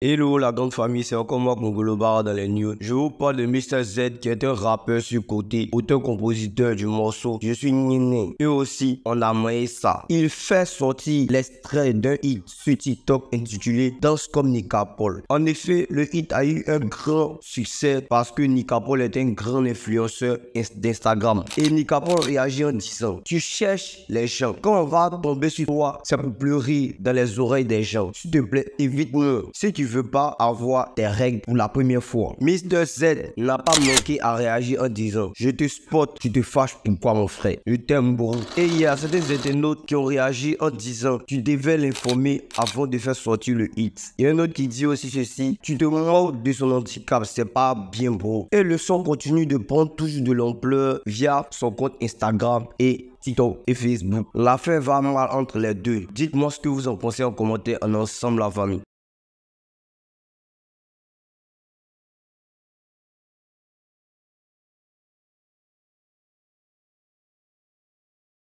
Hello la grande famille, c'est encore moi Congolo Barra dans les news. Je vous parle de Mr Z qui est un rappeur sur côté, auteur-compositeur du morceau Je suis Niné ». Et aussi, on a mangé ça. Il fait sortir l'extrait d'un hit sur TikTok intitulé Danse comme Nika En effet, le hit a eu un grand succès parce que Nika est un grand influenceur d'Instagram. Et Nika réagit en disant Tu cherches les gens. Quand on va tomber sur toi, ça peut pleurer dans les oreilles des gens. S'il te plaît, évite moi Si tu veux pas avoir tes règles pour la première fois. Mr. Z n'a pas manqué à réagir en disant Je te spot, tu te fâches pourquoi mon frère Je t'aime bon. Et il y a certains internautes qui ont réagi en disant Tu devais l'informer avant de faire sortir le hit. Il y a un autre qui dit aussi ceci Tu te moques de son handicap, c'est pas bien beau. Et le son continue de prendre toujours de l'ampleur via son compte Instagram et TikTok et Facebook. L'affaire va mal entre les deux. Dites-moi ce que vous en pensez en commentaire en ensemble la famille.